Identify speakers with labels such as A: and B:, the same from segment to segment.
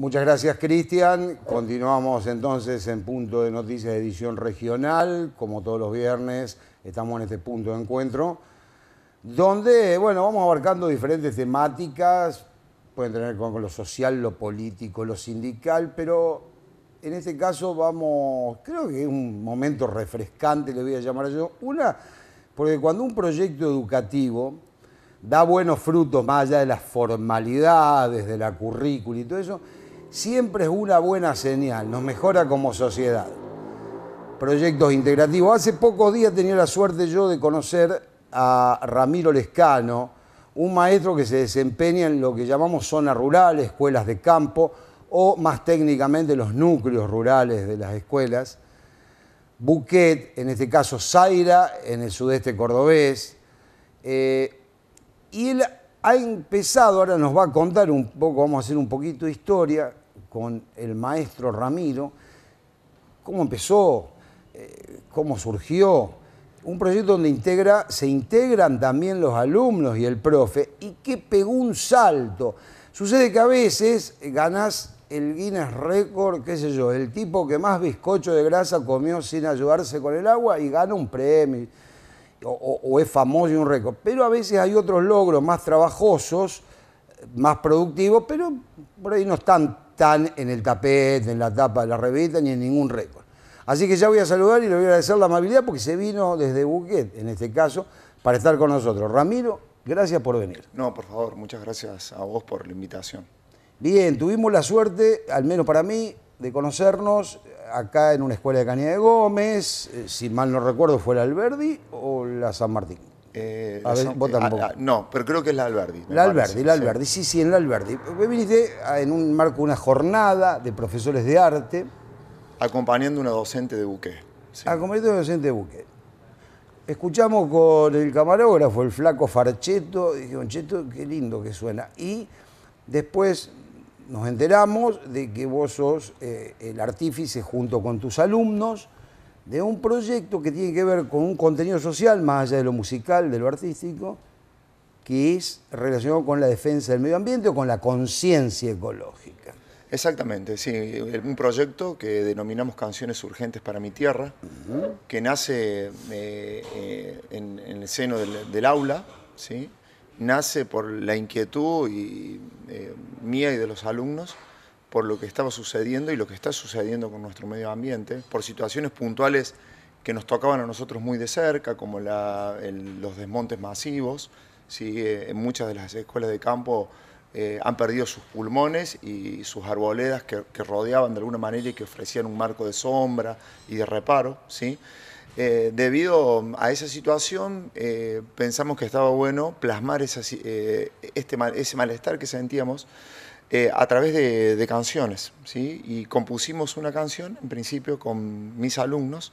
A: Muchas gracias, Cristian. Continuamos entonces en Punto de Noticias de Edición Regional. Como todos los viernes, estamos en este punto de encuentro, donde, bueno, vamos abarcando diferentes temáticas. Pueden tener con lo social, lo político, lo sindical, pero en este caso vamos, creo que es un momento refrescante, le voy a llamar yo. Una, porque cuando un proyecto educativo da buenos frutos, más allá de las formalidades, de la currícula y todo eso, siempre es una buena señal, nos mejora como sociedad. Proyectos integrativos. Hace pocos días tenía la suerte yo de conocer a Ramiro Lescano, un maestro que se desempeña en lo que llamamos zona rural, escuelas de campo o más técnicamente los núcleos rurales de las escuelas. Buquet, en este caso Zaira, en el sudeste cordobés. Eh, y él ha empezado, ahora nos va a contar un poco, vamos a hacer un poquito de historia, con el maestro Ramiro, cómo empezó, eh, cómo surgió. Un proyecto donde integra, se integran también los alumnos y el profe y que pegó un salto. Sucede que a veces eh, ganas el Guinness Record, qué sé yo, el tipo que más bizcocho de grasa comió sin ayudarse con el agua y gana un premio, o, o, es famoso y un récord. Pero a veces hay otros logros más trabajosos, eh, más productivos, pero por ahí no están están en el tapete, en la tapa de la revista, ni en ningún récord. Así que ya voy a saludar y le voy a agradecer la amabilidad porque se vino desde Buquet, en este caso, para estar con nosotros. Ramiro, gracias por venir. No, por favor, muchas gracias a vos por la invitación. Bien, tuvimos la suerte, al menos para mí, de conocernos acá en una escuela de caña de Gómez, eh, si mal no recuerdo fue la Alberdi o la San Martín.
B: Eh, eh, no, pero creo que es la Alberti La Alberdi, la Alberdi,
A: sí, sí, en la Alberdi. Viniste en un marco una jornada de profesores de arte. Acompañando a una docente de buque. Acompañando a una docente de buque. Escuchamos con el camarógrafo, el flaco Farcheto, y dijeron, Cheto, qué lindo que suena. Y después nos enteramos de que vos sos eh, el artífice junto con tus alumnos de un proyecto que tiene que ver con un contenido social, más allá de lo musical, de lo artístico, que es relacionado con la defensa del medio ambiente o con la conciencia ecológica.
B: Exactamente, sí, un proyecto que denominamos Canciones Urgentes para mi Tierra, que nace eh, en, el seno del, aula, nace por la inquietud y, eh, mía y de los alumnos por lo que estaba sucediendo y lo que está sucediendo con nuestro medio ambiente, por situaciones puntuales que nos tocaban a nosotros muy de cerca, como los desmontes masivos. En eh, muchas de las escuelas de campo eh, han perdido sus pulmones y sus arboledas que, rodeaban de alguna manera y que ofrecían un marco de sombra y de reparo. ¿sí? Eh, debido a esa situación, pensamos que estaba bueno plasmar este ese malestar que sentíamos eh, a través de, canciones. ¿sí? Y compusimos una canción, en principio, con mis alumnos.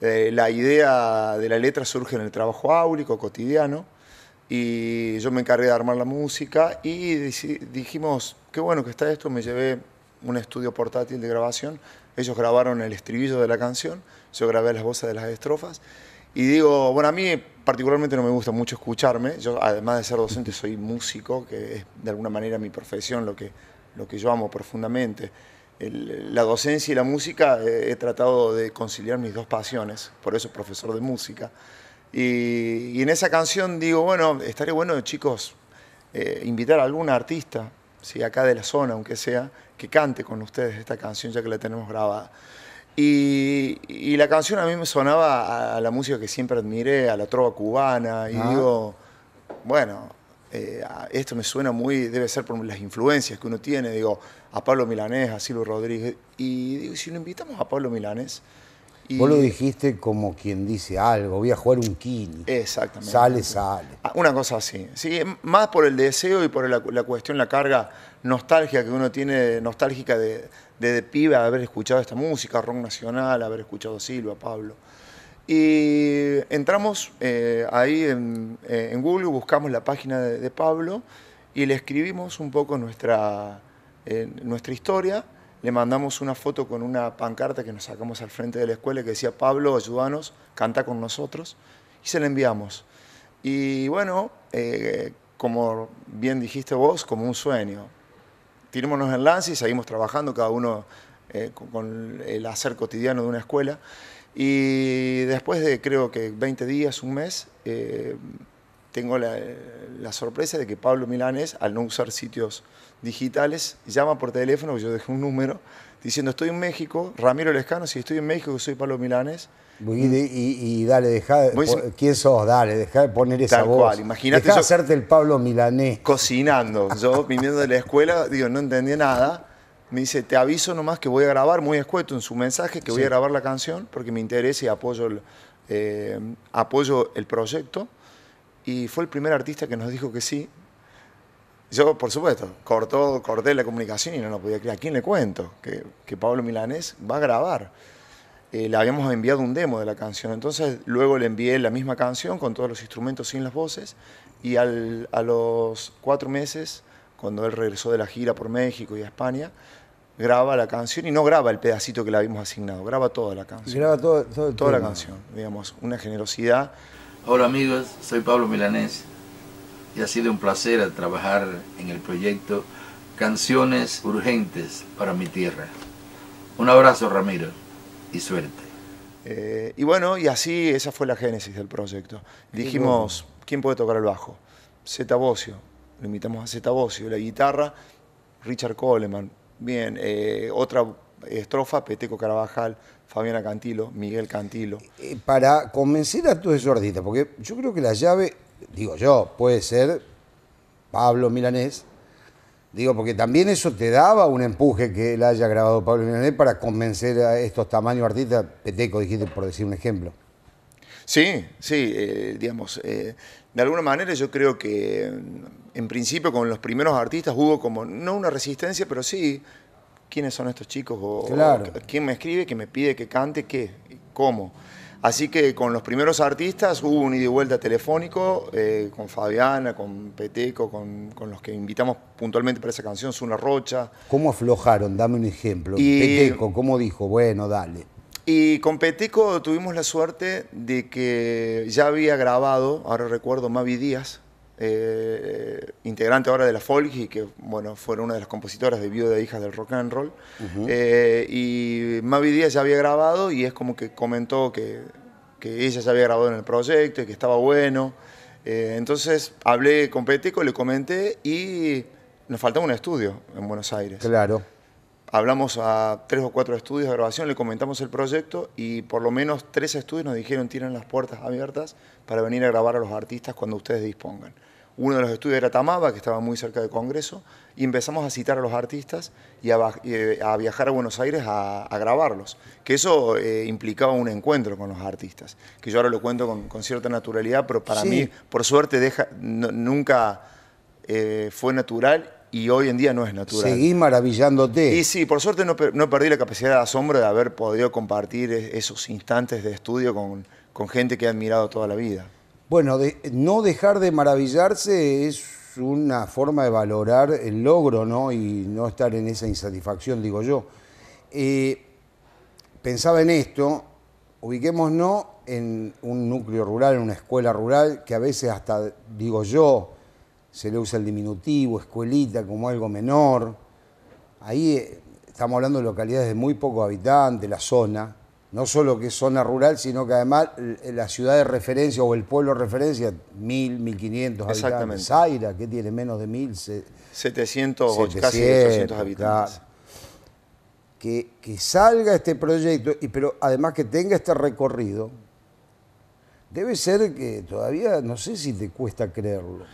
B: Eh, la idea de la letra surge en el trabajo áulico, cotidiano, y yo me encargué de armar la música y dijimos, qué bueno que está esto, me llevé un estudio portátil de grabación, ellos grabaron el estribillo de la canción, yo grabé las voces de las estrofas y digo, bueno, a mí particularmente no me gusta mucho escucharme. Yo, además de ser docente, soy músico, que es de alguna manera mi profesión, lo que, lo que yo amo profundamente. la docencia y la música eh, he tratado de conciliar mis dos pasiones, por eso profesor de música. Y, en esa canción digo, bueno, estaría bueno, chicos, eh, invitar a algún artista, si acá de la zona, aunque sea, que cante con ustedes esta canción ya que la tenemos grabada. Y, la canción a mí me sonaba a, la música que siempre admiré, a la trova cubana, y digo, bueno, eh, esto me suena muy, debe ser por las influencias que uno tiene, digo, a Pablo Milanés, a Silvio Rodríguez, y digo, si lo invitamos a Pablo Milanés, Vos lo dijiste como
A: quien dice algo, voy a jugar un kini. Exactamente. Sale, sale. Ah, una cosa así.
B: Eh, más por el deseo y por la, cuestión, la carga nostálgica que uno tiene, nostálgica de, de, haber escuchado esta música, rock nacional, haber escuchado Silva, Pablo. Y entramos eh, ahí eh, en, Google, buscamos la página de, Pablo y le escribimos un poco nuestra, nuestra historia le mandamos una foto con una pancarta que nos sacamos al frente de la escuela que decía, Pablo, ayúdanos, canta con nosotros, y se la enviamos. Y bueno, eh, como bien dijiste vos, como un sueño. Tirémonos en lance y seguimos trabajando, cada uno eh, con, el hacer cotidiano de una escuela. Y después de creo que 20 días, un mes, eh, tengo la, sorpresa de que Pablo Milanes, al no usar sitios digitales, llama por teléfono, yo dejé un número, diciendo estoy en México, Ramiro Lescano, si estoy en México soy Pablo Milanes.
A: Y, dale, deja ¿quién sos? Dale, deja de poner esa tal voz. Cual, imagínate. hacerte el Pablo Milanés.
B: Cocinando. Yo viniendo de la escuela, digo, no entendí nada. Me dice, te aviso nomás que voy a grabar, muy escueto en su mensaje, que voy a grabar la canción porque me interesa y apoyo eh, apoyo el proyecto y fue el primer artista que nos dijo que sí. Yo, por supuesto, cortó, corté la comunicación y no lo podía creer. ¿A quién le cuento? Que, que Pablo Milanés va a grabar. Eh, le habíamos enviado un demo de la canción, entonces luego le envié la misma canción con todos los instrumentos sin las voces y a los cuatro meses, cuando él regresó de la gira por México y a España, graba la canción y no graba el pedacito que le habíamos asignado, graba toda la canción.
A: Graba todo, toda la
B: canción, digamos, una generosidad
A: Hola amigos, soy Pablo Milanés y ha sido un placer trabajar en el proyecto Canciones Urgentes para mi tierra. Un abrazo Ramiro y suerte. Eh, y
B: bueno, y así esa fue la génesis del proyecto. Dijimos, ¿quién puede tocar el bajo? Zeta lo invitamos a Zeta la guitarra, Richard Coleman, bien, eh, otra Estrofa, Peteco Carabajal, Fabiana Cantilo, Miguel Cantilo.
A: Eh, eh, para convencer a todos esos artistas, porque yo creo que la llave, digo yo, puede ser Pablo Milanés, digo, porque también eso te daba un empuje que le haya grabado Pablo Milanés para convencer a estos tamaños artistas, Peteco, dijiste, por decir un ejemplo.
B: Sí, sí, eh, digamos, de alguna manera yo creo que en principio con los primeros artistas hubo como, no una resistencia, pero sí quiénes son estos chicos o, quién me escribe, que me pide que cante, qué, cómo. Así que con los primeros artistas hubo un ida y vuelta telefónico eh, con Fabiana, con Peteco, con, los que invitamos puntualmente para esa canción, Zuna Rocha.
A: ¿Cómo aflojaron? Dame un ejemplo. Y, Peteco, ¿cómo dijo? Bueno, dale.
B: Y con Peteco tuvimos la suerte de que ya había grabado, ahora recuerdo, Mavi Díaz, eh, integrante ahora de la y que bueno, fue una de las compositoras de Viuda de Hijas del Rock and Roll. Eh, y Mavi Díaz ya había grabado y es como que comentó que, ella ya había grabado en el proyecto y que estaba bueno. Eh, entonces hablé con Peteco, le comenté y nos faltaba un estudio en Buenos Aires. Claro hablamos a tres o cuatro estudios de grabación, le comentamos el proyecto y por lo menos tres estudios nos dijeron tienen las puertas abiertas para venir a grabar a los artistas cuando ustedes dispongan. Uno de los estudios era Tamaba, que estaba muy cerca del Congreso, y empezamos a citar a los artistas y a, eh, viajar a Buenos Aires a, grabarlos, que eso eh, implicaba un encuentro con los artistas, que yo ahora lo cuento con, cierta naturalidad, pero para mí, por suerte, nunca eh, fue natural y hoy en día no es natural. Seguí
A: maravillándote. Y
B: sí, por suerte no, perdí la capacidad de asombro de haber podido compartir esos instantes de estudio con, gente que he admirado toda la vida.
A: Bueno, no dejar de maravillarse es una forma de valorar el logro, ¿no? Y no estar en esa insatisfacción, digo yo. Eh, pensaba en esto, ubiquémonos en un núcleo rural, en una escuela rural, que a veces hasta, digo yo, se le usa el diminutivo, escuelita como algo menor. Ahí eh, estamos hablando de localidades de muy pocos habitantes, la zona, no solo que es zona rural, sino que además eh, la ciudad de referencia o el pueblo de referencia, mil, 1.500 quinientos habitantes. Zaira, que tiene menos de mil.
B: 700, casi 800 habitantes.
A: Que, que, salga este proyecto, y, pero además que tenga este recorrido, debe ser que todavía, no sé si te cuesta creerlo.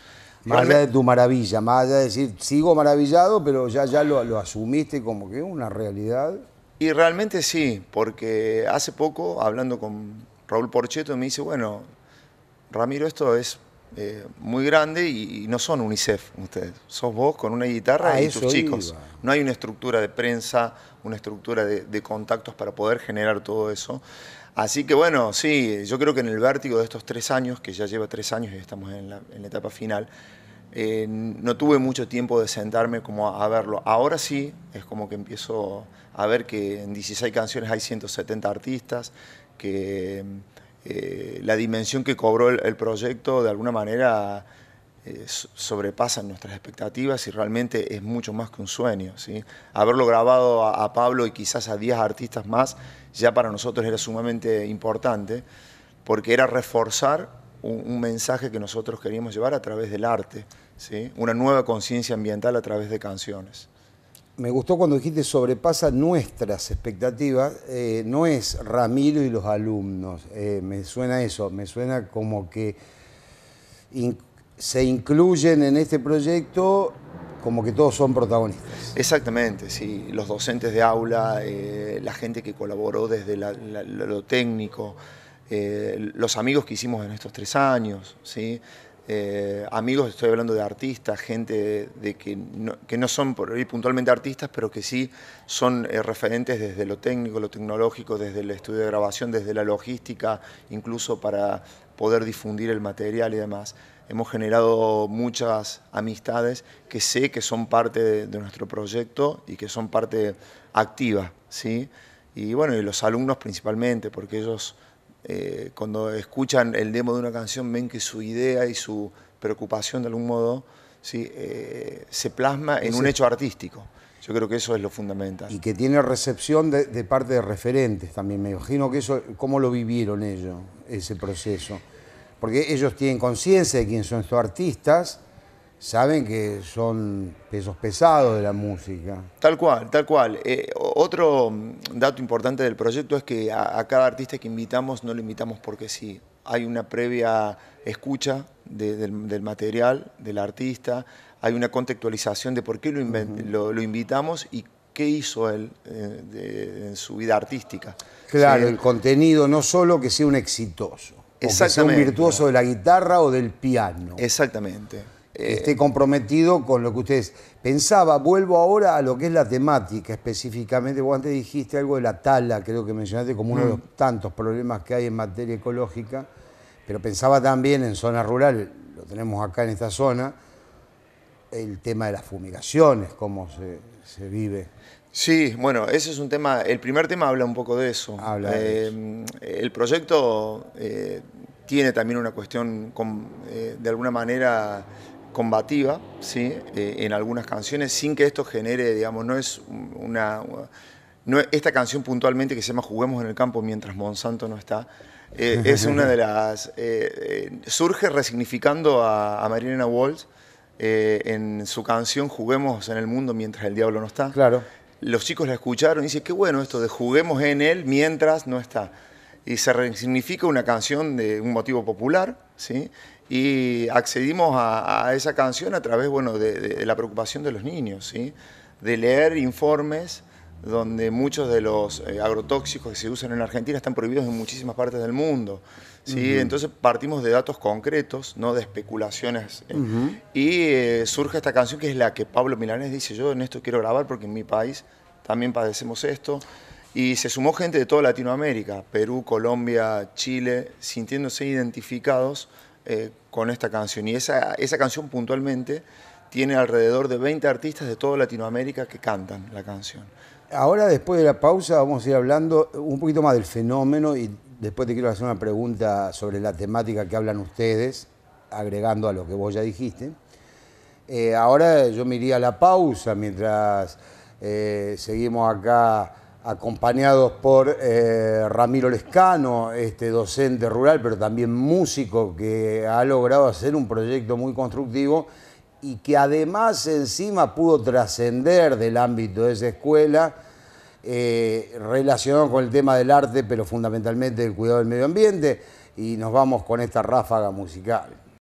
A: Más allá de tu maravilla, más allá de decir, sigo maravillado, pero ya, ya lo, asumiste como que una realidad.
B: Y realmente sí, porque hace poco, hablando con Raúl Porcheto, me dice, bueno, Ramiro, esto es eh, muy grande y, no son UNICEF ustedes. Sos vos con una guitarra y tus chicos. No hay una estructura de prensa, una estructura de, contactos para poder generar todo eso. Así que bueno, sí, yo creo que en el vértigo de estos tres años, que ya lleva tres años y estamos en la, etapa final, eh, no tuve mucho tiempo de sentarme como a, verlo. Ahora sí, es como que empiezo a ver que en 16 canciones hay 170 artistas, que eh, la dimensión que cobró el proyecto de alguna manera eh, sobrepasan nuestras expectativas y realmente es mucho más que un sueño. ¿sí? Haberlo grabado a, Pablo y quizás a 10 artistas más ya para nosotros era sumamente importante porque era reforzar un, mensaje que nosotros queríamos llevar a través del arte, ¿sí? una nueva conciencia ambiental a través de canciones.
A: Me gustó cuando dijiste sobrepasa nuestras expectativas, eh, no es Ramiro y los alumnos, eh, me suena eso, me suena como que se incluyen en este proyecto como que todos son protagonistas. Exactamente, sí. Los
B: docentes de aula, eh, la gente que colaboró desde lo técnico, eh, los amigos que hicimos en estos tres años, ¿sí? Eh, amigos, estoy hablando de artistas, gente de, que, no, son por puntualmente artistas, pero que sí son referentes desde lo técnico, lo tecnológico, desde el estudio de grabación, desde la logística, incluso para poder difundir el material y demás hemos generado muchas amistades que sé que son parte de, nuestro proyecto y que son parte activa, ¿sí? Y bueno, los alumnos principalmente, porque ellos eh, cuando escuchan el demo de una canción ven que su idea y su preocupación de algún modo ¿sí? Eh, se plasma en un hecho artístico. Yo creo que eso es lo fundamental.
A: Y que tiene recepción de, de parte de referentes también. Me imagino que eso, ¿cómo lo vivieron ellos, ese proceso? porque ellos tienen conciencia de quiénes son estos artistas, saben que son pesos pesados de la música.
B: Tal cual, tal cual. Eh, otro dato importante del proyecto es que a, cada artista que invitamos no lo invitamos porque sí. Hay una previa escucha del, material del artista, hay una contextualización de por qué lo, invitamos y qué hizo él eh, en su vida artística.
A: Claro, el contenido no solo que sea un exitoso. Exactamente. un virtuoso de la guitarra o del piano. Exactamente. Esté eh, comprometido con lo que ustedes. Pensaba, vuelvo ahora a lo que es la temática específicamente. Vos antes dijiste algo de la tala, creo que mencionaste como uno de mm. los tantos problemas que hay en materia ecológica, pero pensaba también en zona rural, lo tenemos acá en esta zona, el tema de las fumigaciones, cómo se vive.
B: Sí, bueno, ese es un tema, el primer tema habla un poco de eso. Eh, el proyecto eh, tiene también una cuestión eh, de alguna manera combativa, ¿sí? en algunas canciones, sin que esto genere, digamos, no es una... esta canción puntualmente que se llama Juguemos en el campo mientras Monsanto no está, es una de las... surge resignificando a, a Marilena Walsh en su canción Juguemos en el mundo mientras el diablo no está. Claro los chicos la escucharon y dicen, qué bueno esto de juguemos en él mientras no está. Y se resignifica una canción de un motivo popular, ¿sí? Y accedimos a, esa canción a través, bueno, de, de, la preocupación de los niños, ¿sí? De leer informes donde muchos de los eh, agrotóxicos que se usan en Argentina están prohibidos en muchísimas partes del mundo. ¿sí? Entonces partimos de datos concretos, no de especulaciones. ¿eh? Y eh, surge esta canción que es la que Pablo Milanes dice, yo en esto quiero grabar porque en mi país también padecemos esto. Y se sumó gente de toda Latinoamérica, Perú, Colombia, Chile, sintiéndose identificados con esta canción. Y esa, esa canción puntualmente tiene alrededor de 20 artistas de toda Latinoamérica que cantan la canción.
A: Ahora, después de la pausa, vamos a ir hablando un poquito más del fenómeno y después te quiero hacer una pregunta sobre la temática que hablan ustedes, agregando a lo que vos ya dijiste. Eh, ahora yo me iría a la pausa mientras eh, seguimos acá acompañados por eh, Ramiro Lescano, este docente rural, pero también músico que ha logrado hacer un proyecto muy constructivo y que además encima pudo trascender del ámbito de esa escuela, eh, relacionado con el tema del arte, pero fundamentalmente del cuidado del medio ambiente, y nos vamos con esta ráfaga musical.